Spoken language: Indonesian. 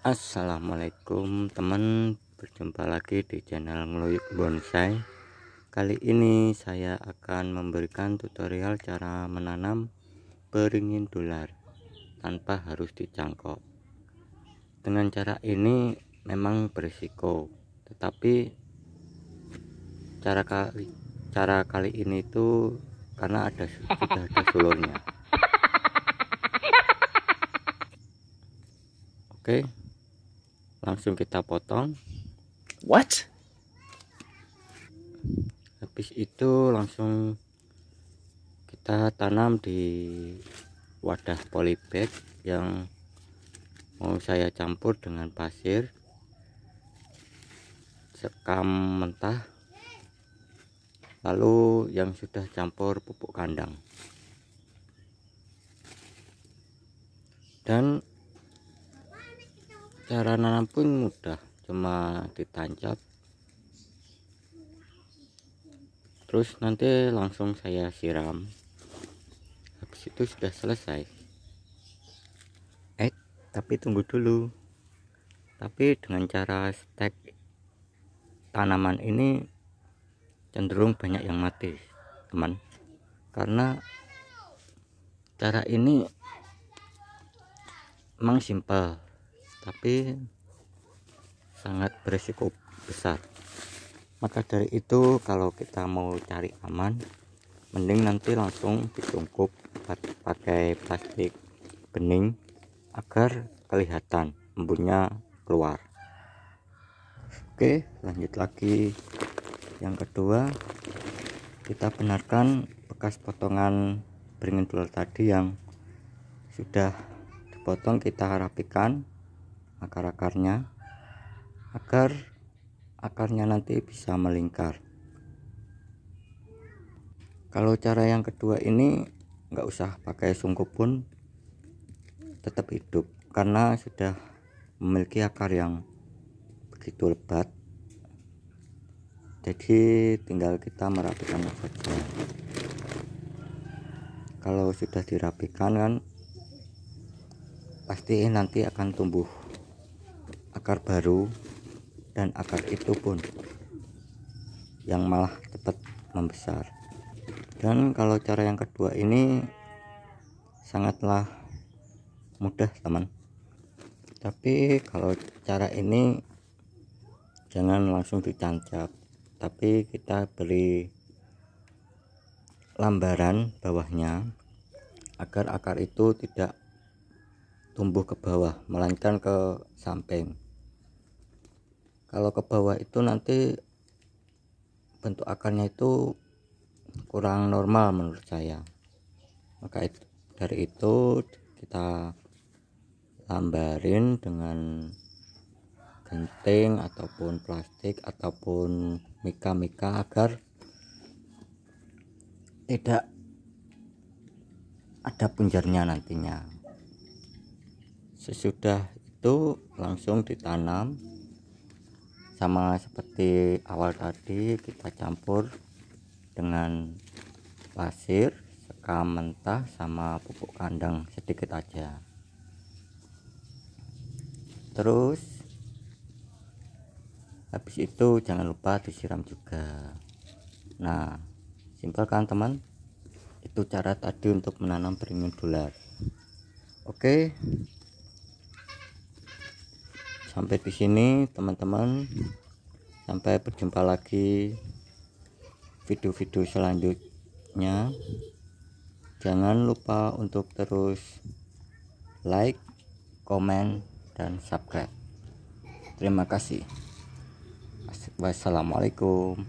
Assalamualaikum teman berjumpa lagi di channel ngeluyuk bonsai kali ini saya akan memberikan tutorial cara menanam beringin dolar tanpa harus dicangkok dengan cara ini memang berisiko tetapi cara kali cara kali ini itu karena ada sudah ada sulurnya oke okay langsung kita potong what habis itu langsung kita tanam di wadah polybag yang mau saya campur dengan pasir sekam mentah lalu yang sudah campur pupuk kandang dan cara nanam pun mudah cuma ditancap terus nanti langsung saya siram habis itu sudah selesai eh tapi tunggu dulu tapi dengan cara stek tanaman ini cenderung banyak yang mati teman karena cara ini memang simpel tapi sangat berisiko besar maka dari itu kalau kita mau cari aman mending nanti langsung dicungkup pakai plastik bening agar kelihatan embunnya keluar oke lanjut lagi yang kedua kita benarkan bekas potongan beringin dulu tadi yang sudah dipotong kita rapikan akar-akarnya agar akarnya nanti bisa melingkar kalau cara yang kedua ini nggak usah pakai sungkup pun tetap hidup karena sudah memiliki akar yang begitu lebat jadi tinggal kita merapikan saja kalau sudah dirapikan kan pasti nanti akan tumbuh akar baru dan akar itu pun yang malah cepat membesar dan kalau cara yang kedua ini sangatlah mudah teman tapi kalau cara ini jangan langsung dicancap tapi kita beri lambaran bawahnya agar akar itu tidak tumbuh ke bawah melainkan ke samping kalau ke bawah itu nanti bentuk akarnya itu kurang normal menurut saya maka itu, dari itu kita lambarin dengan genting ataupun plastik ataupun mika-mika agar tidak ada punjarnya nantinya sesudah itu langsung ditanam sama seperti awal tadi kita campur dengan pasir sekam mentah sama pupuk kandang sedikit aja terus habis itu jangan lupa disiram juga nah simpel kan teman itu cara tadi untuk menanam premium dolar oke okay sampai di sini teman-teman sampai berjumpa lagi video-video selanjutnya jangan lupa untuk terus like comment dan subscribe terima kasih wassalamualaikum